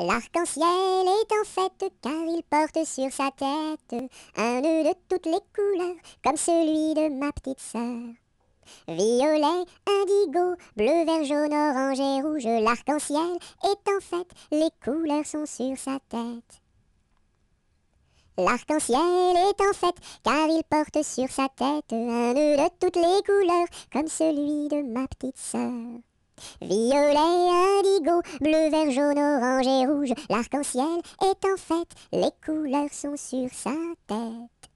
L'arc-en-ciel est en fête car il porte sur sa tête un nœud de toutes les couleurs comme celui de ma petite sœur. Violet, indigo, bleu, vert, jaune, orange et rouge, l'arc-en-ciel est en fête, les couleurs sont sur sa tête. L'arc-en-ciel est en fête car il porte sur sa tête un nœud de toutes les couleurs comme celui de ma petite sœur. Violet, indigo, bleu, vert, jaune, orange et rouge, l'arc-en-ciel est en fête, les couleurs sont sur sa tête.